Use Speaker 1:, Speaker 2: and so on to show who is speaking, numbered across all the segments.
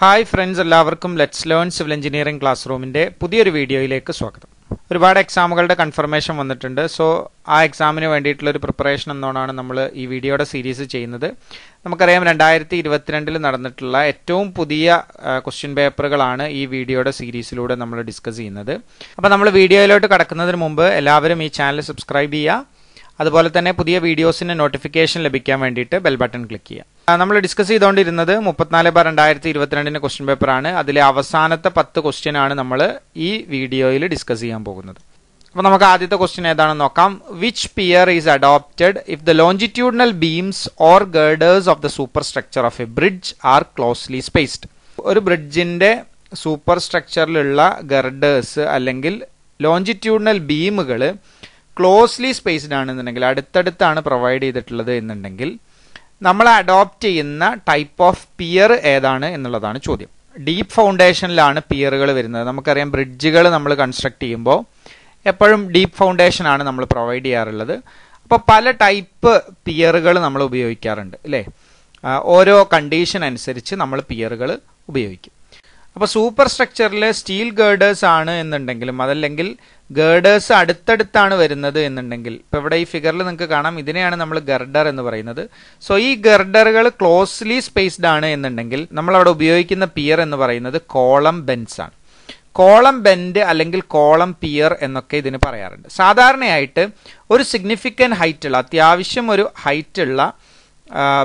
Speaker 1: hi friends എല്ലാവർക്കും let's learn civil engineering class റൂമിൻ്റെ പുതിയൊരു വീഡിയോയിലേക്ക് സ്വാഗതം ഒരുപാട് എക്സാമുകളുടെ കൺഫർമേഷൻ വന്നിട്ടുണ്ട് സോ ആ എക്സാമിന് വേണ്ടിയിട്ടുള്ള ഒരു പ്രിപ്പറേഷൻ എന്നോണാണ് നമ്മൾ ഈ വീഡിയോയുടെ സീരീസ് ചെയ്യുന്നത് നമുക്കറിയാം രണ്ടായിരത്തി ഇരുപത്തിരണ്ടിൽ നടന്നിട്ടുള്ള ഏറ്റവും പുതിയ ക്വസ്റ്റ്യൻ പേപ്പറുകളാണ് ഈ വീഡിയോയുടെ സീരീസിലൂടെ നമ്മൾ ഡിസ്കസ് ചെയ്യുന്നത് അപ്പോൾ നമ്മൾ വീഡിയോയിലോട്ട് കടക്കുന്നതിന് മുമ്പ് എല്ലാവരും ഈ ചാനൽ സബ്സ്ക്രൈബ് ചെയ്യുക അതുപോലെ തന്നെ പുതിയ വീഡിയോസിന് നോട്ടിഫിക്കേഷൻ ലഭിക്കാൻ വേണ്ടിയിട്ട് ബെൽ ബട്ടൺ ക്ലിക്ക് ചെയ്യുക നമ്മൾ ഡിസ്കസ് ചെയ്തുകൊണ്ടിരുന്നത് മുപ്പത്തിനാല് ബാർ രണ്ടായിരത്തി ഇരുപത്തിരണ്ടിന്റെ ക്വസ്റ്റ്യൻ പേപ്പറാണ് അതിലെ അവസാനത്തെ പത്ത് ക്വസ്റ്റ്യൻ ആണ് നമ്മൾ ഈ വീഡിയോയിൽ ഡിസ്കസ് ചെയ്യാൻ പോകുന്നത് അപ്പോൾ നമുക്ക് ആദ്യത്തെ ക്വസ്റ്റ്യൻ ഏതാണെന്ന് നോക്കാം which pier is adopted if the longitudinal beams or girders of the superstructure of a bridge are closely spaced ഒരു ബ്രിഡ്ജിന്റെ സൂപ്പർ സ്ട്രക്ചറിലുള്ള ഗർഡേഴ്സ് അല്ലെങ്കിൽ ലോഞ്ചിറ്റ്യൂഡിനൽ ബീമുകൾ ക്ലോസ്ലി സ്പേസ്ഡ് ആണെന്നുണ്ടെങ്കിൽ അടുത്തടുത്താണ് പ്രൊവൈഡ് ചെയ്തിട്ടുള്ളത് എന്നുണ്ടെങ്കിൽ നമ്മൾ അഡോപ്റ്റ് ചെയ്യുന്ന ടൈപ്പ് ഓഫ് പിയർ ഏതാണ് എന്നുള്ളതാണ് ചോദ്യം ഡീപ്പ് ഫൗണ്ടേഷനിലാണ് പിയറുകൾ വരുന്നത് നമുക്കറിയാം ബ്രിഡ്ജുകൾ നമ്മൾ കൺസ്ട്രക്ട് ചെയ്യുമ്പോൾ എപ്പോഴും ഡീപ്പ് ഫൗണ്ടേഷൻ ആണ് നമ്മൾ പ്രൊവൈഡ് ചെയ്യാറുള്ളത് അപ്പോൾ പല ടൈപ്പ് പിയറുകൾ നമ്മൾ ഉപയോഗിക്കാറുണ്ട് അല്ലേ ഓരോ കണ്ടീഷൻ അനുസരിച്ച് നമ്മൾ പിയറുകൾ ഉപയോഗിക്കും അപ്പോൾ സൂപ്പർ സ്ട്രക്ചറിൽ സ്റ്റീൽ ഗേർഡേഴ്സ് ആണ് എന്നുണ്ടെങ്കിലും അതല്ലെങ്കിൽ ഗേർഡേഴ്സ് അടുത്തടുത്താണ് വരുന്നത് എന്നുണ്ടെങ്കിൽ ഇപ്പോൾ ഇവിടെ ഈ ഫിഗറിൽ നിങ്ങൾക്ക് കാണാം ഇതിനെയാണ് നമ്മൾ ഗർഡർ എന്ന് പറയുന്നത് സോ ഈ ഗർഡറുകൾ ക്ലോസ്ലി സ്പേസ്ഡ് ആണ് എന്നുണ്ടെങ്കിൽ നമ്മൾ അവിടെ ഉപയോഗിക്കുന്ന പിയർ എന്ന് പറയുന്നത് കോളം ബെൻസ് ആണ് കോളം ബെൻഡ് അല്ലെങ്കിൽ കോളം പിയർ എന്നൊക്കെ ഇതിന് പറയാറുണ്ട് സാധാരണയായിട്ട് ഒരു ഹൈറ്റ് ഹൈറ്റുള്ള അത്യാവശ്യം ഒരു ഹൈറ്റുള്ള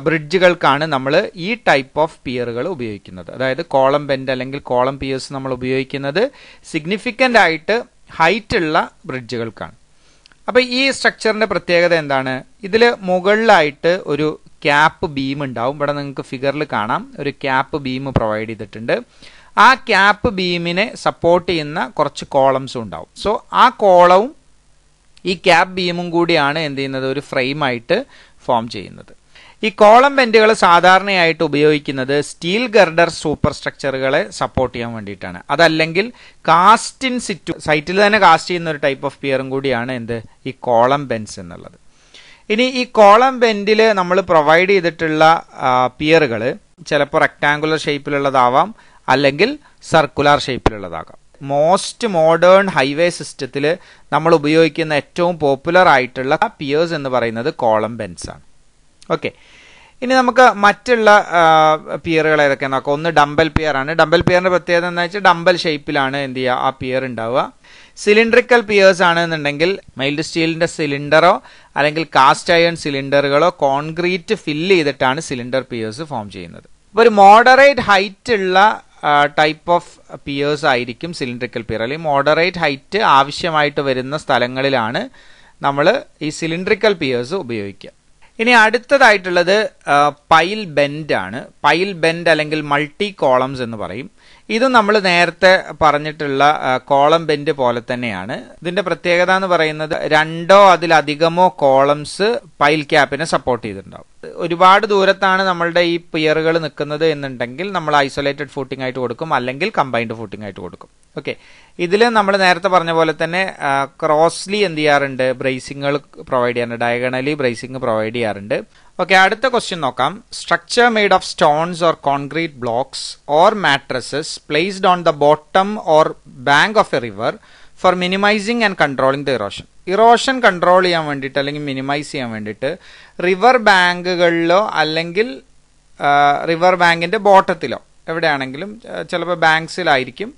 Speaker 1: ബ്രിഡ്ജുകൾക്കാണ് നമ്മൾ ഈ ടൈപ്പ് ഓഫ് പിയറുകൾ ഉപയോഗിക്കുന്നത് അതായത് കോളം ബെൻഡ് അല്ലെങ്കിൽ കോളം പിയേഴ്സ് നമ്മൾ ഉപയോഗിക്കുന്നത് സിഗ്നിഫിക്കൻ്റ് ആയിട്ട് ഹൈറ്റ് ഉള്ള ബ്രിഡ്ജുകൾക്കാണ് അപ്പോൾ ഈ സ്ട്രക്ചറിൻ്റെ പ്രത്യേകത എന്താണ് ഇതിൽ മുകളിലായിട്ട് ഒരു ക്യാപ്പ് ബീം ഉണ്ടാവും ഇവിടെ നിങ്ങൾക്ക് ഫിഗറിൽ കാണാം ഒരു ക്യാപ്പ് ബീം പ്രൊവൈഡ് ചെയ്തിട്ടുണ്ട് ആ ക്യാപ്പ് ബീമിനെ സപ്പോർട്ട് ചെയ്യുന്ന കുറച്ച് കോളംസും ഉണ്ടാവും സോ ആ കോളവും ഈ ക്യാപ്പ് ബീമും കൂടിയാണ് എന്ത് ചെയ്യുന്നത് ഒരു ഫ്രെയിമായിട്ട് ഫോം ചെയ്യുന്നത് ഈ കോളം ബെൻഡുകൾ സാധാരണയായിട്ട് ഉപയോഗിക്കുന്നത് സ്റ്റീൽ ഗർഡർ സൂപ്പർ സ്ട്രക്ചറുകളെ സപ്പോർട്ട് ചെയ്യാൻ വേണ്ടിയിട്ടാണ് അതല്ലെങ്കിൽ കാസ്റ്റിൻ സിറ്റു സൈറ്റിൽ തന്നെ കാസ്റ്റ് ചെയ്യുന്ന ഒരു ടൈപ്പ് ഓഫ് പിയറും കൂടിയാണ് എന്ത് ഈ കോളം ബെൻസ് എന്നുള്ളത് ഇനി ഈ കോളം ബെൻഡിൽ നമ്മൾ പ്രൊവൈഡ് ചെയ്തിട്ടുള്ള പിയറുകൾ ചിലപ്പോൾ റെക്ടാങ്കുലർ ഷേപ്പിലുള്ളതാവാം അല്ലെങ്കിൽ സർക്കുലർ ഷേപ്പിലുള്ളതാകാം മോസ്റ്റ് മോഡേൺ ഹൈവേ സിസ്റ്റത്തിൽ നമ്മൾ ഉപയോഗിക്കുന്ന ഏറ്റവും പോപ്പുലർ ആയിട്ടുള്ള പിയേഴ്സ് എന്ന് പറയുന്നത് കോളം ബെൻസ് ആണ് ഓക്കെ ഇനി നമുക്ക് മറ്റുള്ള പിയറുകൾ ഏതൊക്കെ നോക്കാം ഒന്ന് ഡംബൽ പിയർ ആണ് ഡംബൽ പിയറിന്റെ പ്രത്യേകത എന്ന് വെച്ചാൽ ഡംബൽ ഷേപ്പിലാണ് എന്ത് ചെയ്യുക ആ പിയർ ഉണ്ടാവുക സിലിണ്ടറിക്കൽ പിയേഴ്സ് ആണെന്നുണ്ടെങ്കിൽ മൈൽഡ് സ്റ്റീലിന്റെ സിലിണ്ടറോ അല്ലെങ്കിൽ കാസ്റ്റ് അയൺ സിലിണ്ടറുകളോ കോൺക്രീറ്റ് ഫില്ല് ചെയ്തിട്ടാണ് സിലിണ്ടർ പിയേഴ്സ് ഫോം ചെയ്യുന്നത് അപ്പോൾ ഒരു മോഡറേറ്റ് ഹൈറ്റ് ഉള്ള ടൈപ്പ് ഓഫ് പിയേഴ്സ് ആയിരിക്കും സിലിണ്ടറിക്കൽ പിയർ അല്ലെങ്കിൽ മോഡറേറ്റ് ഹൈറ്റ് ആവശ്യമായിട്ട് വരുന്ന സ്ഥലങ്ങളിലാണ് നമ്മൾ ഈ സിലിണ്ടറിക്കൽ പിയേഴ്സ് ഉപയോഗിക്കുക ഇനി അടുത്തതായിട്ടുള്ളത് പൈൽ ബെൻഡ് ആണ് പൈൽ ബെൻഡ് അല്ലെങ്കിൽ മൾട്ടി കോളംസ് എന്ന് പറയും ഇത് നമ്മൾ നേരത്തെ പറഞ്ഞിട്ടുള്ള കോളം ബെൻഡ് പോലെ തന്നെയാണ് ഇതിന്റെ പ്രത്യേകത എന്ന് പറയുന്നത് രണ്ടോ അതിലധികമോ കോളംസ് പൈൽ ക്യാപ്പിനെ സപ്പോർട്ട് ചെയ്തിട്ടുണ്ടാവും ഒരുപാട് ദൂരത്താണ് നമ്മളുടെ ഈ പിയറുകൾ നിൽക്കുന്നത് എന്നുണ്ടെങ്കിൽ നമ്മൾ ഐസൊലേറ്റഡ് ഫൂട്ടിംഗ് ആയിട്ട് കൊടുക്കും അല്ലെങ്കിൽ കമ്പൈൻഡ് ഫൂട്ടിംഗ് ആയിട്ട് കൊടുക്കും ഓക്കെ ഇതിൽ നമ്മൾ നേരത്തെ പറഞ്ഞ പോലെ തന്നെ ക്രോസ്ലി എന്ത് ചെയ്യാറുണ്ട് ബ്രേസിങ്ങുകൾ പ്രൊവൈഡ് ചെയ്യാറുണ്ട് ഡയഗണലി ബ്രേസിംഗ് പ്രൊവൈഡ് ചെയ്യാറുണ്ട് ഓക്കെ അടുത്ത ക്വസ്റ്റ്യൻ നോക്കാം structure made of stones or concrete blocks or mattresses placed on the bottom or bank of a river for minimising and controlling the erosion erosion control ചെയ്യാൻ വേണ്ടിയിട്ട് അല്ലെങ്കിൽ minimise ചെയ്യാൻ വേണ്ടിയിട്ട് river ബാങ്കുകളിലോ അല്ലെങ്കിൽ river ബാങ്കിൻ്റെ ബോട്ടത്തിലോ എവിടെയാണെങ്കിലും ചിലപ്പോൾ ബാങ്ക്സിലായിരിക്കും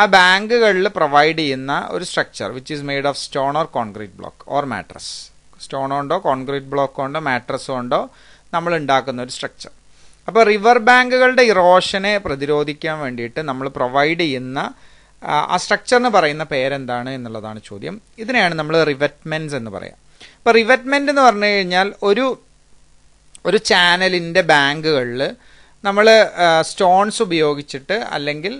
Speaker 1: ആ ബാങ്കുകളിൽ പ്രൊവൈഡ് ചെയ്യുന്ന ഒരു structure which is made of stone or concrete block or mattress stone ഉണ്ടോ കോൺക്രീറ്റ് ബ്ലോക്ക് ഉണ്ടോ മാട്രസ് ഉണ്ടോ നമ്മൾ ഉണ്ടാക്കുന്ന ഒരു സ്ട്രക്ചർ അപ്പോൾ റിവർ ബാങ്കുകളുടെ ഇറോഷനെ പ്രതിരോധിക്കാൻ വേണ്ടിയിട്ട് നമ്മൾ പ്രൊവൈഡ് ചെയ്യുന്ന ആ സ്ട്രക്ചറിന് പറയുന്ന പേരെന്താണ് എന്നുള്ളതാണ് ചോദ്യം ഇതിനെയാണ് നമ്മൾ റിവറ്റ്മെൻറ്റ്സ് എന്ന് പറയാം അപ്പോൾ റിവറ്റ്മെൻറ്റ് എന്ന് പറഞ്ഞു കഴിഞ്ഞാൽ ഒരു ഒരു ചാനലിൻ്റെ ബാങ്കുകളിൽ നമ്മൾ സ്റ്റോൺസ് ഉപയോഗിച്ചിട്ട് അല്ലെങ്കിൽ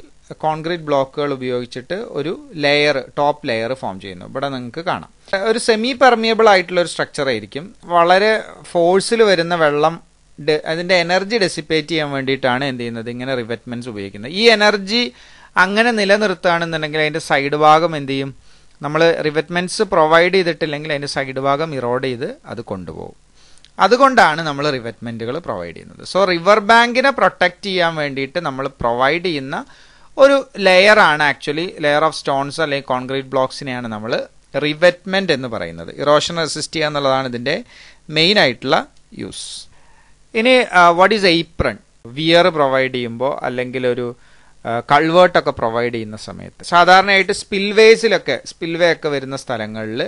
Speaker 1: കോൺക്രീറ്റ് ബ്ലോക്കുകൾ ഉപയോഗിച്ചിട്ട് ഒരു ലെയർ ടോപ്പ് ലെയർ ഫോം ചെയ്യുന്നു ഇവിടെ നിങ്ങൾക്ക് കാണാം ഒരു സെമി പെർമിയബിൾ ആയിട്ടുള്ള ഒരു സ്ട്രക്ചർ ആയിരിക്കും വളരെ ഫോഴ്സിൽ വരുന്ന വെള്ളം അതിന്റെ എനർജി ഡെസിപ്പേറ്റ് ചെയ്യാൻ വേണ്ടിയിട്ടാണ് എന്ത് ചെയ്യുന്നത് ഇങ്ങനെ റിവെറ്റ്മെന്റ്സ് ഉപയോഗിക്കുന്നത് ഈ എനർജി അങ്ങനെ നിലനിർത്തുകയാണെന്നുണ്ടെങ്കിൽ അതിന്റെ സൈഡ് ഭാഗം എന്ത് ചെയ്യും നമ്മൾ റിവെറ്റ്മെന്റ്സ് പ്രൊവൈഡ് ചെയ്തിട്ടില്ലെങ്കിൽ അതിന്റെ സൈഡ് ഭാഗം ഇറോഡ് ചെയ്ത് അത് കൊണ്ടുപോകും അതുകൊണ്ടാണ് നമ്മൾ റിവെറ്റ്മെന്റുകൾ പ്രൊവൈഡ് ചെയ്യുന്നത് സോ റിവർ ബാങ്കിനെ പ്രൊട്ടക്റ്റ് ചെയ്യാൻ വേണ്ടിയിട്ട് നമ്മൾ പ്രൊവൈഡ് ചെയ്യുന്ന ഒരു ലെയറാണ് ആക്ച്വലി ലെയർ ഓഫ് സ്റ്റോൺസ് അല്ലെങ്കിൽ കോൺക്രീറ്റ് ബ്ലോക്സിനെയാണ് നമ്മൾ റിവെറ്റ്മെൻറ്റ് എന്ന് പറയുന്നത് ഇറോഷൻ റെസിസ്റ്റ് ചെയ്യുക എന്നുള്ളതാണ് ഇതിൻ്റെ മെയിൻ ആയിട്ടുള്ള യൂസ് ഇനി what is apron weir provide ചെയ്യുമ്പോൾ അല്ലെങ്കിൽ ഒരു കൾവേർട്ടൊക്കെ പ്രൊവൈഡ് ചെയ്യുന്ന സമയത്ത് സാധാരണയായിട്ട് സ്പിൽവേസിലൊക്കെ സ്പിൽവേ ഒക്കെ വരുന്ന സ്ഥലങ്ങളിൽ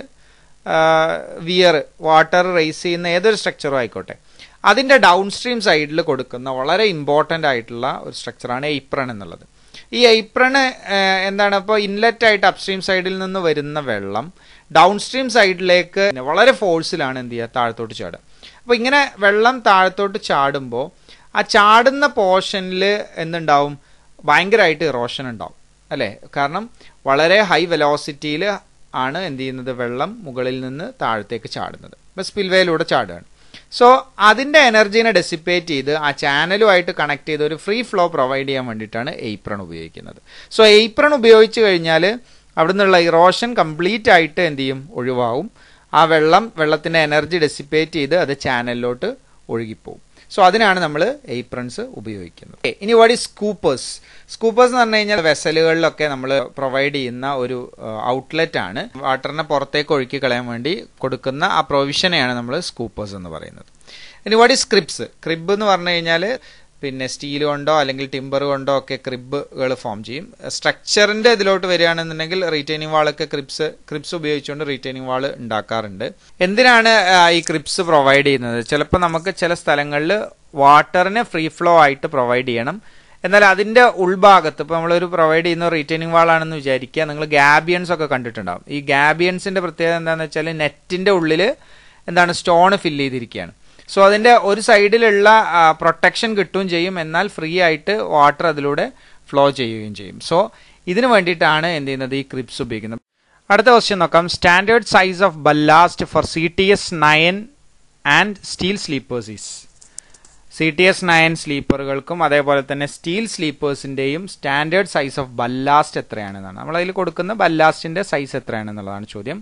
Speaker 1: വിയർ വാട്ടർ റേസ് ചെയ്യുന്ന ഏതൊരു സ്ട്രക്ചറും ആയിക്കോട്ടെ അതിൻ്റെ ഡൗൺ സ്ട്രീം സൈഡിൽ കൊടുക്കുന്ന വളരെ ഇമ്പോർട്ടൻ്റ് ആയിട്ടുള്ള ഒരു സ്ട്രക്ചറാണ് എയ്പ്രൺ എന്നുള്ളത് ഈ ഏപ്രണ് എന്താണ് അപ്പോൾ ഇൻലെറ്റ് ആയിട്ട് അപ്സ്ട്രീം സൈഡിൽ നിന്ന് വരുന്ന വെള്ളം ഡൗൺ സ്ട്രീം സൈഡിലേക്ക് വളരെ ഫോഴ്സിലാണ് എന്ത് ചെയ്യുക താഴത്തോട്ട് ചാടുക അപ്പോൾ ഇങ്ങനെ വെള്ളം താഴത്തോട്ട് ചാടുമ്പോൾ ആ ചാടുന്ന പോർഷനിൽ എന്തുണ്ടാവും ഭയങ്കരമായിട്ട് ഇറോഷൻ ഉണ്ടാവും അല്ലേ കാരണം വളരെ ഹൈ വെലോസിറ്റിയിൽ ആണ് എന്ത് ചെയ്യുന്നത് വെള്ളം മുകളിൽ നിന്ന് താഴത്തേക്ക് ചാടുന്നത് ബസ് സ്പിൽവേയിലൂടെ ചാടുകയാണ് സോ അതിൻ്റെ എനർജീനെ ഡെസിപ്പേറ്റ് ചെയ്ത് ആ ചാനലുമായിട്ട് കണക്ട് ചെയ്ത് ഒരു ഫ്രീ ഫ്ലോ പ്രൊവൈഡ് ചെയ്യാൻ വേണ്ടിയിട്ടാണ് എയ്പ്രൺ ഉപയോഗിക്കുന്നത് സോ എയ്പ്രൺ ഉപയോഗിച്ച് കഴിഞ്ഞാൽ അവിടെ നിന്നുള്ള ഇറോഷൻ കംപ്ലീറ്റ് ആയിട്ട് എന്ത് ചെയ്യും ഒഴിവാകും ആ വെള്ളം വെള്ളത്തിൻ്റെ എനർജി ഡെസിപ്പേറ്റ് ചെയ്ത് അത് ചാനലിലോട്ട് ഒഴുകിപ്പോകും സോ അതിനാണ് നമ്മൾ ഏപ്രൺസ് ഉപയോഗിക്കുന്നത് ഇനി വാട്ട് ഈസ് സ്കൂപ്പേഴ്സ് സ്കൂപ്പേഴ്സ് എന്ന് പറഞ്ഞു കഴിഞ്ഞാൽ വെസലുകളിലൊക്കെ നമ്മൾ പ്രൊവൈഡ് ചെയ്യുന്ന ഒരു ഔട്ട്ലെറ്റ് ആണ് വാട്ടറിനെ പുറത്തേക്ക് ഒഴുക്കി കളയാൻ വേണ്ടി കൊടുക്കുന്ന ആ പ്രൊവിഷനെയാണ് നമ്മൾ സ്കൂപ്പേഴ്സ് എന്ന് പറയുന്നത് ഇനി വാട്ട് ഈസ് ക്രിബ്സ് ക്രിബ് എന്ന് പറഞ്ഞു കഴിഞ്ഞാൽ പിന്നെ സ്റ്റീൽ കൊണ്ടോ അല്ലെങ്കിൽ ടിമ്പർ കൊണ്ടോ ഒക്കെ ക്രിബുകൾ ഫോം ചെയ്യും സ്ട്രക്ചറിന്റെ ഇതിലോട്ട് വരികയാണെന്നുണ്ടെങ്കിൽ റീറ്റൈനിങ് വാളൊക്കെ ക്രിപ്സ് ക്രിപ്സ് ഉപയോഗിച്ചുകൊണ്ട് റീറ്റൈനിങ് വാൾ ഉണ്ടാക്കാറുണ്ട് എന്തിനാണ് ഈ ക്രിപ്സ് പ്രൊവൈഡ് ചെയ്യുന്നത് ചിലപ്പോൾ നമുക്ക് ചില സ്ഥലങ്ങളിൽ വാട്ടറിനെ ഫ്രീ ഫ്ലോ ആയിട്ട് പ്രൊവൈഡ് ചെയ്യണം എന്നാൽ അതിൻ്റെ ഉൾഭാഗത്ത് ഇപ്പോൾ നമ്മളൊരു പ്രൊവൈഡ് ചെയ്യുന്ന റീറ്റൈനിങ് വാളാണെന്ന് വിചാരിക്കുക നിങ്ങൾ ഗാബിയൻസ് ഒക്കെ കണ്ടിട്ടുണ്ടാവും ഈ ഗാബിയൻസിന്റെ പ്രത്യേകത എന്താണെന്ന് വെച്ചാൽ നെറ്റിൻ്റെ ഉള്ളിൽ എന്താണ് സ്റ്റോൺ ഫില്ല് ചെയ്തിരിക്കുകയാണ് സോ അതിൻ്റെ ഒരു സൈഡിലുള്ള പ്രൊട്ടക്ഷൻ കിട്ടുകയും ചെയ്യും എന്നാൽ ഫ്രീ ആയിട്ട് വാട്ടർ അതിലൂടെ ഫ്ലോ ചെയ്യുകയും ചെയ്യും സോ ഇതിനു വേണ്ടിയിട്ടാണ് എന്ത് ചെയ്യുന്നത് ഈ ക്രിപ്സ് ഉപയോഗിക്കുന്നത് അടുത്ത ക്വസ്റ്റ്യൻ നോക്കാം standard size of ballast for C T S nine and steel sleepers C T S nine സ്ലീപ്പറുകൾക്കും അതേപോലെ തന്നെ സ്റ്റീൽ സ്ലീപ്പേഴ്സിൻ്റെയും സ്റ്റാൻഡേർഡ് സൈസ് ഓഫ് ബല്ലാസ്റ്റ് എത്രയാണെന്നാണ് നമ്മളതിൽ കൊടുക്കുന്ന ബല്ലാസ്റ്റിൻ്റെ സൈസ് എത്രയാണെന്നുള്ളതാണ് ചോദ്യം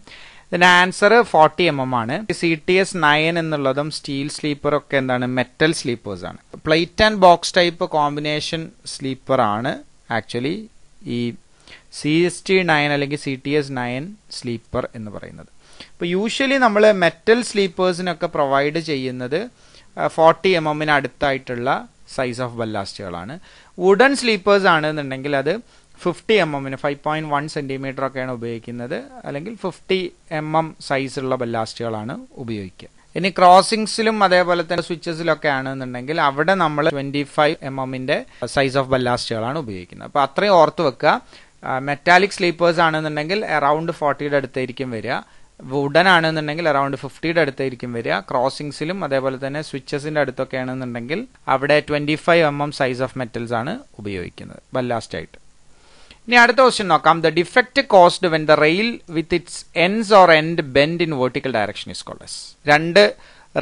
Speaker 1: ഇതിന്റെ ആൻസർ ഫോർട്ടി എം എം ആണ് സി ടി എസ് നയൻ എന്നുള്ളതും സ്റ്റീൽ സ്ലീപ്പർ ഒക്കെ എന്താണ് മെറ്റൽ സ്ലീപ്പേഴ്സ് ആണ് plate and box type combination sleeper ആണ് ആക്ച്വലി ഈ സി എസ് ടി നയൻ അല്ലെങ്കിൽ C T S nine sleeper എന്ന് പറയുന്നത് അപ്പോൾ യൂഷ്വലി നമ്മൾ മെറ്റൽ സ്ലീപ്പേഴ്സിനൊക്കെ പ്രൊവൈഡ് ചെയ്യുന്നത് ഫോർട്ടി എം എമ്മിന് അടുത്തായിട്ടുള്ള സൈസ് ഓഫ് ബല്ലാസ്റ്റുകളാണ് വുഡൻ സ്ലീപ്പേഴ്സ് ആണെന്നുണ്ടെങ്കിൽ അത് ഫിഫ്റ്റി എം എമ്മിന് ഫൈവ് പോയിന്റ് വൺ സെൻറ്റിമീറ്റർ ഒക്കെയാണ് ഉപയോഗിക്കുന്നത് അല്ലെങ്കിൽ ഫിഫ്റ്റി എം എം സൈസുള്ള ബല്ലാസ്റ്റുകളാണ് ഉപയോഗിക്കുക ഇനി ക്രോസിംഗ്സിലും അതേപോലെ തന്നെ സ്വിച്ചസിലൊക്കെ ആണെന്നുണ്ടെങ്കിൽ അവിടെ നമ്മൾ ട്വന്റി ഫൈവ് എം എമ്മിന്റെ സൈസ് ഓഫ് ബല്ലാസ്റ്റുകളാണ് ഉപയോഗിക്കുന്നത് അപ്പോൾ അത്രയും ഓർത്ത് വെക്കുക മെറ്റാലിക് സ്ലീപ്പേഴ്സ് ആണെന്നുണ്ടെങ്കിൽ അറൌണ്ട് ഫോർട്ടിയുടെ അടുത്തായിരിക്കും വരിക വുഡൻ ആണെന്നുണ്ടെങ്കിൽ അറൌണ്ട് ഫിഫ്റ്റിയുടെ അടുത്തായിരിക്കും വരിക ക്രോസിംഗ്സിലും അതേപോലെ തന്നെ സ്വിച്ചസിന്റെ അടുത്തൊക്കെ ആണെന്നുണ്ടെങ്കിൽ അവിടെ twenty five M M size of metals ആണ് ഉപയോഗിക്കുന്നത് ബല്ലാസ്റ്റായിട്ട് ഇനി അടുത്ത ക്വസ്റ്റ്യൻ നോക്കാം the defect caused when the rail with its ends or end bend in vertical direction is called രണ്ട്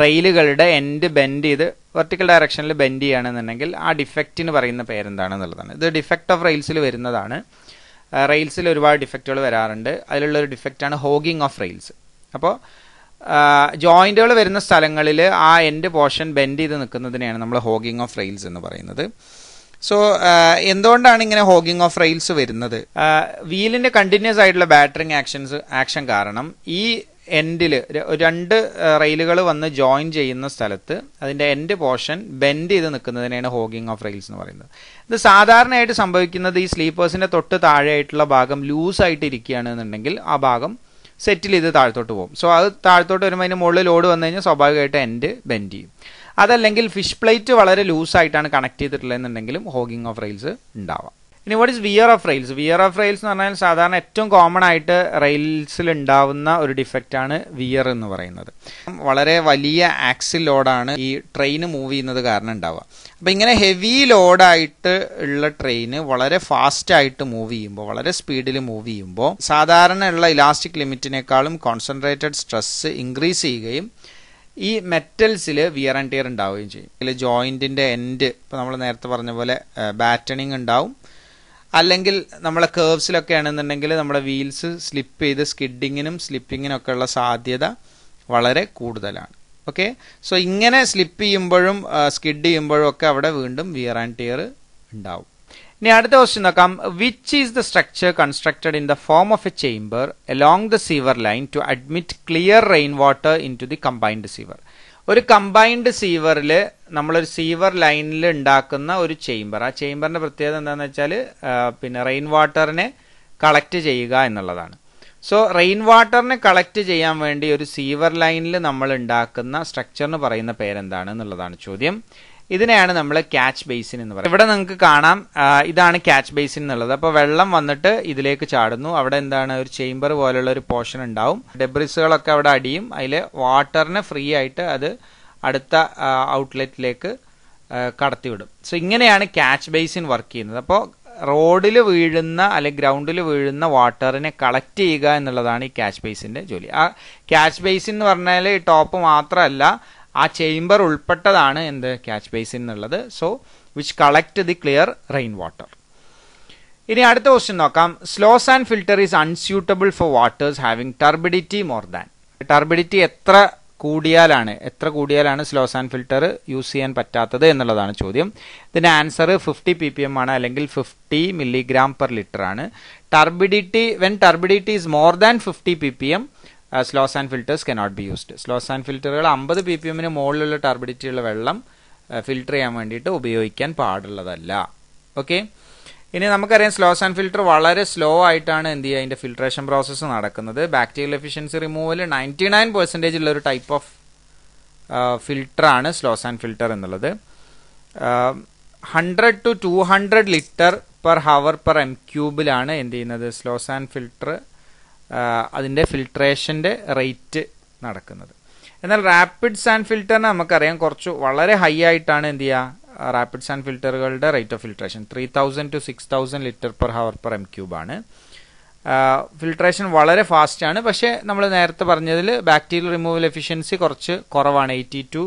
Speaker 1: റെയിലുകളുടെ എൻഡ് ബെൻഡ് ചെയ്ത് വെർട്ടിക്കൽ ഡയറക്ഷനിൽ ബെൻഡ് ചെയ്യുകയാണെന്നുണ്ടെങ്കിൽ ആ ഡിഫക്റ്റിന് പറയുന്ന പേരെന്താണെന്നുള്ളതാണ് ഇത് ഡിഫക്റ്റ് ഓഫ് റെയിൽസിൽ വരുന്നതാണ് റെയിൽസിൽ ഒരുപാട് ഡിഫക്റ്റുകൾ വരാറുണ്ട് അതിലുള്ള ഒരു ഡിഫക്റ്റാണ് ഹോഗിങ് ഓഫ് റെയിൽസ് അപ്പോൾ ജോയിൻറ്റുകൾ വരുന്ന സ്ഥലങ്ങളിൽ ആ എൻഡ് പോർഷൻ ബെൻഡ് ചെയ്ത് നിൽക്കുന്നതിനെയാണ് നമ്മൾ ഹോഗിങ് ഓഫ് റെയിൽസ് എന്ന് പറയുന്നത് സോ uh, എന്തുകൊണ്ടാണ് ഇങ്ങനെ ഹോഗിങ് ഓഫ് റെയിൽസ് വരുന്നത് വീലിന്റെ uh, കണ്ടിന്യൂസ് ആയിട്ടുള്ള ബാറ്ററിങ് ആക്ഷൻസ് ആക്ഷൻ കാരണം ഈ എൻഡിൽ രണ്ട് റെയിലുകൾ uh, വന്ന് ജോയിൻ ചെയ്യുന്ന സ്ഥലത്ത് അതിൻ്റെ എൻഡ് പോർഷൻ ബെൻഡ് ചെയ്ത് നിൽക്കുന്നതിനാണ് ഹോഗിങ് ഓഫ് റെയിൽസ് എന്ന് പറയുന്നത് ഇത് സാധാരണയായിട്ട് സംഭവിക്കുന്നത് ഈ സ്ലീപ്പേഴ്സിൻ്റെ തൊട്ട് താഴെയായിട്ടുള്ള ഭാഗം ലൂസായിട്ട് ഇരിക്കുകയാണ് എന്നുണ്ടെങ്കിൽ ആ ഭാഗം സെറ്റിൽ ചെയ്ത് താഴത്തോട്ട് പോകും സോ അത് താഴത്തോട്ട് വരുമ്പോൾ അതിന് മുകളിൽ ലോഡ് വന്നു കഴിഞ്ഞാൽ സ്വാഭാവികമായിട്ട് എൻഡ് ബെൻഡ് ചെയ്യും അതല്ലെങ്കിൽ ഫിഷ് പ്ലേറ്റ് വളരെ ലൂസായിട്ടാണ് കണക്ട് ചെയ്തിട്ടുള്ളതെന്നുണ്ടെങ്കിലും ഹോഗിങ് ഓഫ് റെയിൽസ് ഉണ്ടാവാം ഇനി what is wear of rails wear of rails എന്ന് പറഞ്ഞാൽ സാധാരണ ഏറ്റവും കോമൺ ആയിട്ട് റെയിൽസിൽ ഉണ്ടാവുന്ന ഒരു ഡിഫക്റ്റ് ആണ് വിയർ എന്ന് പറയുന്നത് വളരെ വലിയ ആക്സിൽ ലോഡാണ് ഈ ട്രെയിൻ മൂവ് ചെയ്യുന്നത് കാരണം ഉണ്ടാവുക അപ്പോൾ ഇങ്ങനെ ഹെവി ലോഡായിട്ട് ഉള്ള ട്രെയിന് വളരെ ഫാസ്റ്റായിട്ട് മൂവ് ചെയ്യുമ്പോൾ വളരെ സ്പീഡിൽ മൂവ് ചെയ്യുമ്പോൾ സാധാരണ ഉള്ള ഇലാസ്റ്റിക് ലിമിറ്റിനേക്കാളും കോൺസെൻട്രേറ്റഡ് സ്ട്രെസ് ഇൻക്രീസ് ചെയ്യുകയും ഈ മെറ്റൽസിൽ വിയർ ആൻഡ് ടിയർ ഉണ്ടാവുകയും ചെയ്യും ഇതിൽ ജോയിൻറ്റിൻ്റെ എൻഡ് ഇപ്പോൾ നമ്മൾ നേരത്തെ പറഞ്ഞ പോലെ ബാറ്റണിങ് ഉണ്ടാവും അല്ലെങ്കിൽ നമ്മളെ കേർവ്സിലൊക്കെ ആണെന്നുണ്ടെങ്കിൽ നമ്മുടെ വീൽസ് സ്ലിപ്പ് ചെയ്ത് സ്കിഡിങ്ങിനും സ്ലിപ്പിങ്ങിനും ഒക്കെ ഉള്ള സാധ്യത വളരെ കൂടുതലാണ് ഓക്കെ സോ ഇങ്ങനെ സ്ലിപ്പ് ചെയ്യുമ്പോഴും സ്കിഡ് ചെയ്യുമ്പോഴും ഒക്കെ അവിടെ വീണ്ടും വിയർ ആൻഡ് ടിയർ ഉണ്ടാവും ഇനി അടുത്ത ക്വസ്റ്റ്യൻ നോക്കാം which is the structure constructed in the form of a chamber along the sewer line to admit clear rain water into the combined sewer ഒരു കമ്പൈൻഡ് സീവറിൽ നമ്മളൊരു സീവർ ലൈനിൽ ഉണ്ടാക്കുന്ന ഒരു ചേംബർ ആ ചേംബറിൻ്റെ പ്രത്യേകത എന്താണെന്ന് വെച്ചാൽ പിന്നെ റെയിൻ വാട്ടറിനെ കളക്ട് ചെയ്യുക എന്നുള്ളതാണ് സോ റെയിൻ വാട്ടറിനെ കളക്ട് ചെയ്യാൻ വേണ്ടി ഒരു സീവർ ലൈനിൽ നമ്മൾ ഉണ്ടാക്കുന്ന സ്ട്രക്ചറിന് പറയുന്ന പേരെന്താണ് എന്നുള്ളതാണ് ചോദ്യം ഇതിനെയാണ് നമ്മൾ ക്യാച്ച് ബേസിൻ എന്ന് പറയുന്നത് ഇവിടെ നിങ്ങൾക്ക് കാണാം ഇതാണ് ക്യാച്ച് ബേസിൻ എന്നുള്ളത് അപ്പോൾ വെള്ളം വന്നിട്ട് ഇതിലേക്ക് ചാടുന്നു അവിടെ എന്താണ് ഒരു ചേംബർ പോലുള്ള ഒരു പോർഷൻ ഉണ്ടാവും ഡെബ്രിസുകളൊക്കെ അവിടെ അടിയും അതിൽ വാട്ടറിനെ ഫ്രീ ആയിട്ട് അത് അടുത്ത ഔട്ട്ലെറ്റിലേക്ക് കടത്തിവിടും സോ ഇങ്ങനെയാണ് ക്യാച്ച് ബേസിൻ വർക്ക് ചെയ്യുന്നത് അപ്പോൾ റോഡിൽ വീഴുന്ന അല്ലെങ്കിൽ ഗ്രൗണ്ടിൽ വീഴുന്ന വാട്ടറിനെ കളക്ട് ചെയ്യുക എന്നുള്ളതാണ് ഈ ക്യാച്ച് ബേസിൻ്റെ ജോലി ആ ക്യാച്ച് ബേസിൻ എന്ന് പറഞ്ഞാൽ ടോപ്പ് മാത്രമല്ല ആ ചേംബർ ഉൾപ്പെട്ടതാണ് എന്ത് ക്യാച്ച് ബേസിൻ എന്നുള്ളത് so which collect the clear rain water ഇനി അടുത്ത ക്വസ്റ്റ്യൻ നോക്കാം slow sand filter is unsuitable for waters having turbidity more than turbidity എത്ര കൂടിയാലാണ് എത്ര കൂടിയാലാണ് സ്ലോസ് ആൻഡ് ഫിൽട്ടർ യൂസ് ചെയ്യാൻ പറ്റാത്തത് എന്നുള്ളതാണ് ചോദ്യം ഇതിൻ്റെ answer fifty P P M ആണ് അല്ലെങ്കിൽ ഫിഫ്റ്റി മില്ലിഗ്രാം പെർ ലിറ്റർ ആണ് turbidity when turbidity is more than fifty P P M slow sand filters cannot be used slow sand ഫിൽറ്ററുകൾ അമ്പത് പി പി എമ്മിന് മുകളിലുള്ള ടർബിഡിറ്റിയുള്ള വെള്ളം ഫിൽറ്റർ ചെയ്യാൻ വേണ്ടിയിട്ട് ഉപയോഗിക്കാൻ പാടുള്ളതല്ല ഓക്കെ ഇനി നമുക്കറിയാം സ്ലോ സാൻഡ് ഫിൽറ്റർ വളരെ സ്ലോ ആയിട്ടാണ് എന്ത് ചെയ്യുക അതിൻ്റെ ഫിൽട്രേഷൻ പ്രോസസ്സ് നടക്കുന്നത് bacterial efficiency removal ninety nine percentage ഉള്ള ഒരു ടൈപ്പ് ഓഫ് ഫിൽറ്ററാണ് സ്ലോ സാൻഡ് ഫിൽറ്റർ എന്നുള്ളത് hundred to two hundred litre per hour per M ക്യൂബിലാണ് എന്ത് ചെയ്യുന്നത് സ്ലോ സാൻഡ് ഫിൽറ്റർ അതിൻ്റെ ഫിൽട്രേഷൻ്റെ റേറ്റ് നടക്കുന്നത് എന്നാൽ റാപ്പിഡ് സാൻഡ് ഫിൽറ്ററിനെ നമുക്കറിയാം കുറച്ച് വളരെ ഹൈ ആയിട്ടാണ് എന്ത് ചെയ്യുക റാപ്പിഡ് സാൻഡ് ഫിൽറ്ററുകളുടെ rate of filtration three thousand to six thousand litre per hour per M ക്യൂബാണ് ഫിൽട്രേഷൻ വളരെ ഫാസ്റ്റാണ് പക്ഷേ നമ്മൾ നേരത്തെ പറഞ്ഞതിൽ ബാക്ടീരിയൽ റിമൂവൽ എഫിഷ്യൻസി കുറച്ച് കുറവാണ് എയ്റ്റി ടു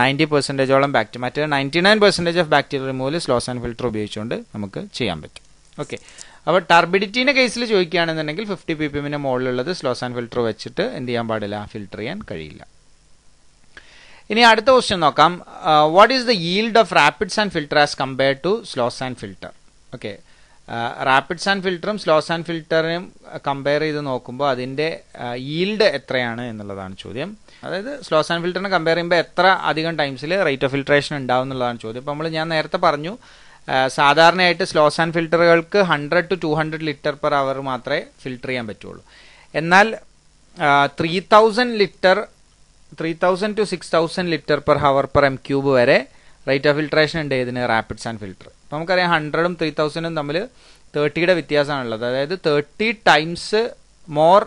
Speaker 1: നയൻറ്റി പെർസെൻറ്റേജോളം ബാക്ടീരിയ മറ്റേ ninety nine percentage of bacterial removal slow sand filter ഉപയോഗിച്ചുകൊണ്ട് നമുക്ക് ചെയ്യാൻ പറ്റും ഓക്കെ അപ്പോൾ ടർബിഡിറ്റീൻ്റെ കേസിൽ ചോദിക്കുകയാണെന്നുണ്ടെങ്കിൽ ഫിഫ്റ്റി പി പി എമ്മിന് മുകളിലുള്ളത് സ്ലോസ് ആൻഡ് ഫിൽറ്റർ വെച്ചിട്ട് എന്ത് ചെയ്യാൻ പാടില്ല ഫിൽറ്റർ ചെയ്യാൻ കഴിയില്ല ഇനി അടുത്ത ക്വസ്റ്റ്യൻ നോക്കാം what is the yield of rapid sand filter as compare to slow sand filter okay rapid sand ഫിൽറ്ററും സ്ലോസ് ആൻഡ് ഫിൽറ്ററിനും കമ്പയർ ചെയ്ത് നോക്കുമ്പോൾ അതിൻ്റെ ഈൽഡ് uh, എത്രയാണ് എന്നുള്ളതാണ് ചോദ്യം അതായത് സ്ലോസ് ആൻഡ് ഫിൽറ്ററിനെ കമ്പയർ ചെയ്യുമ്പോൾ എത്ര അധികം ടൈംസിൽ റേറ്റ് ഓഫ് ഫിൽട്രേഷൻ ഉണ്ടാവും എന്നുള്ളതാണ് ചോദ്യം അപ്പോൾ നമ്മൾ ഞാൻ നേരത്തെ പറഞ്ഞു സാധാരണയായിട്ട് സ്ലോസ് ആൻഡ് ഫിൽറ്ററുകൾക്ക് hundred to two hundred litre per hour മാത്രമേ ഫിൽറ്റർ ചെയ്യാൻ പറ്റുള്ളൂ എന്നാൽ three thousand litre three thousand to six thousand litre per hour per M cube വരെ റേറ്റ് ഓഫ് ഫിൽട്രേഷൻ ഉണ്ട് ഇതിന് റാപ്പിഡ് സാൻഡ് ഫിൽറ്റർ അപ്പോൾ നമുക്കറിയാം ഹൺഡ്രഡും ത്രീ തൗസൻഡും തമ്മിൽ തേർട്ടിയുടെ വ്യത്യാസമാണുള്ളത് അതായത് തേർട്ടി ടൈംസ് മോർ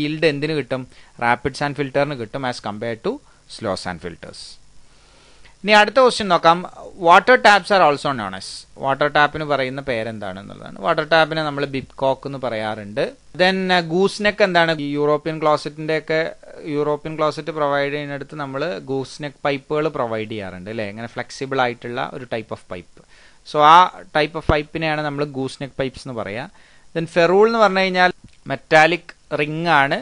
Speaker 1: ഈൽഡ് എന്തിന് കിട്ടും റാപ്പിഡ് സാൻഡ് ഫിൽറ്ററിന് കിട്ടും as compared to slow sand filters ഇനി അടുത്ത ക്വസ്റ്റ്യൻ നോക്കാം water taps are also known as water ടാപ്പിന് പറയുന്ന പേരെന്താണ് എന്നുള്ളതാണ് വാട്ടർ ടാപ്പിനെ നമ്മൾ ബിപ്കോക്ക് എന്ന് പറയാറുണ്ട് ദെൻ ഗൂസ്നെക്ക് uh, എന്താണ് യൂറോപ്യൻ ക്ലോസറ്റിന്റെ ഒക്കെ യൂറോപ്യൻ ക്ലോസറ്റ് പ്രൊവൈഡ് ചെയ്യുന്നിടത്ത് നമ്മൾ ഗൂസ്നെക്ക് പൈപ്പുകൾ പ്രൊവൈഡ് ചെയ്യാറുണ്ട് അല്ലേ ഇങ്ങനെ ഫ്ലെക്സിബിൾ ആയിട്ടുള്ള ഒരു ടൈപ്പ് ഓഫ് പൈപ്പ് സോ ആ ടൈപ്പ് ഓഫ് പൈപ്പിനെയാണ് നമ്മൾ ഗൂസ്നെക്ക് പൈപ്പ്സ് എന്ന് പറയുക ദെൻ ഫെറൂൾ എന്ന് പറഞ്ഞു കഴിഞ്ഞാൽ മെറ്റാലിക് റിംഗ് ആണ്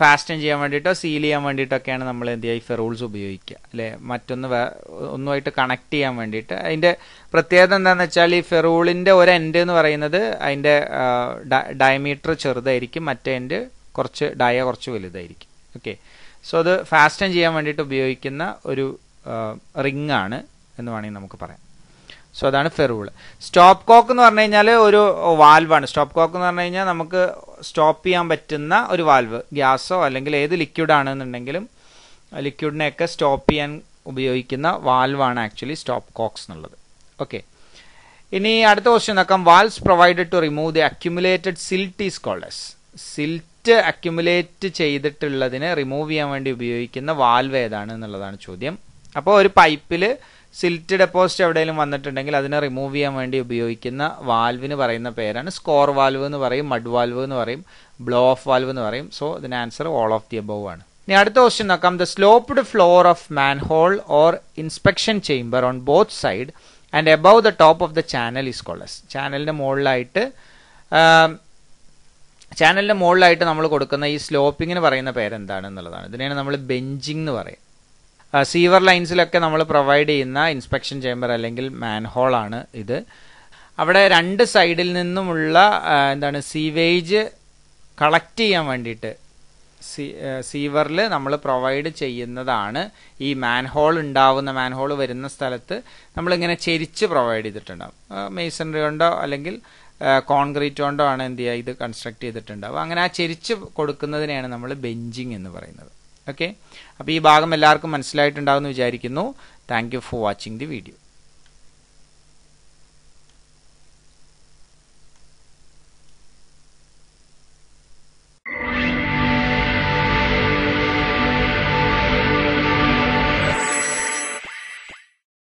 Speaker 1: ഫാസ്റ്റൻ ചെയ്യാൻ വേണ്ടിയിട്ടോ സീൽ ചെയ്യാൻ വേണ്ടിയിട്ടൊക്കെയാണ് നമ്മൾ എന്ത് ചെയ്യുക ഈ ഫെറൂൾസ് ഉപയോഗിക്കുക അല്ലെ മറ്റൊന്ന് ഒന്നുമായിട്ട് കണക്ട് ചെയ്യാൻ വേണ്ടിയിട്ട് അതിൻ്റെ പ്രത്യേകത എന്താണെന്ന് വെച്ചാൽ ഈ ഫെറൂളിൻ്റെ ഒരു എൻഡ് എന്ന് പറയുന്നത് അതിൻ്റെ ഡയമീറ്റർ ചെറുതായിരിക്കും മറ്റേ എൻഡ് കുറച്ച് ഡയ കുറച്ച് വലുതായിരിക്കും ഓക്കെ സോ അത് ഫാസ്റ്റൻ ചെയ്യാൻ വേണ്ടിയിട്ട് ഉപയോഗിക്കുന്ന ഒരു റിങ് ആണ് എന്ന് വേണമെങ്കിൽ നമുക്ക് പറയാം സോ അതാണ് ഫെറൂൾ സ്റ്റോപ്പ് കോക്ക് എന്ന് പറഞ്ഞു കഴിഞ്ഞാൽ ഒരു വാൽവാണ് സ്റ്റോപ്പ് കോക്ക് എന്ന് പറഞ്ഞു കഴിഞ്ഞാൽ നമുക്ക് സ്റ്റോപ്പ് ചെയ്യാൻ പറ്റുന്ന ഒരു വാൽവ് ഗ്യാസോ അല്ലെങ്കിൽ ഏത് ലിക്വിഡ് ആണെന്നുണ്ടെങ്കിലും ലിക്വിഡിനെയൊക്കെ സ്റ്റോപ്പ് ചെയ്യാൻ ഉപയോഗിക്കുന്ന വാൽവാണ് ആക്ച്വലി സ്റ്റോപ്പ് കോക്സ് എന്നുള്ളത് ഓക്കെ ഇനി അടുത്ത ക്വസ്റ്റ്യൻ നോക്കാം valves provided to remove the accumulated silt is called as silt accumulate ചെയ്തിട്ടുള്ളതിനെ റിമൂവ് ചെയ്യാൻ വേണ്ടി ഉപയോഗിക്കുന്ന വാൽവ് ഏതാണ് എന്നുള്ളതാണ് ചോദ്യം അപ്പോൾ ഒരു പൈപ്പിൽ സിൽറ്റ് ഡെപ്പോസിറ്റ് എവിടെയെങ്കിലും വന്നിട്ടുണ്ടെങ്കിൽ അതിനെ റിമൂവ് ചെയ്യാൻ വേണ്ടി ഉപയോഗിക്കുന്ന വാൽവിന് പറയുന്ന പേരാണ് സ്കോർ വാൽവ് എന്ന് പറയും മഡ് വാൽവ് എന്ന് പറയും ബ്ലോ ഓഫ് വാൽവ് എന്ന് പറയും സോ ഇതിന് answer all of the above ആണ് ഇനി അടുത്ത ക്വസ്റ്റ്യൻ നോക്കാം the sloped floor of manhole or inspection chamber on both side and above the top of the channel is called as ചാനലിൻ്റെ മുകളിലായിട്ട് ചാനലിൻ്റെ മുകളിലായിട്ട് നമ്മൾ കൊടുക്കുന്ന ഈ സ്ലോപ്പിങ്ങിന് പറയുന്ന പേരെന്താണെന്നുള്ളതാണ് ഇതിനെയാണ് നമ്മൾ ബെഞ്ചിങ് എന്ന് പറയും സീവർ ലൈൻസിലൊക്കെ നമ്മൾ പ്രൊവൈഡ് ചെയ്യുന്ന ഇൻസ്പെക്ഷൻ ചേംബർ അല്ലെങ്കിൽ മാൻഹോൾ ആണ് ഇത് അവിടെ രണ്ട് സൈഡിൽ നിന്നുമുള്ള എന്താണ് സീവേജ് കളക്ട് ചെയ്യാൻ വേണ്ടിയിട്ട് സീവറിൽ നമ്മൾ പ്രൊവൈഡ് ചെയ്യുന്നതാണ് ഈ മാൻഹോൾ ഉണ്ടാവുന്ന മാൻഹോൾ വരുന്ന സ്ഥലത്ത് നമ്മളിങ്ങനെ ചെരിച്ച് പ്രൊവൈഡ് ചെയ്തിട്ടുണ്ടാവും മെയ്സണറി കൊണ്ടോ അല്ലെങ്കിൽ കോൺക്രീറ്റ് കൊണ്ടോ ആണ് എന്ത് ചെയ്യുക ഇത് കൺസ്ട്രക്ട് ചെയ്തിട്ടുണ്ടാവും അങ്ങനെ ആ ചെരിച്ച് കൊടുക്കുന്നതിനെയാണ് നമ്മൾ ബെഞ്ചിങ് എന്ന് പറയുന്നത് ഓക്കെ അപ്പോൾ ഈ ഭാഗം എല്ലാവർക്കും മനസ്സിലായിട്ടുണ്ടാകുമെന്ന് വിചാരിക്കുന്നു thank you for watching the video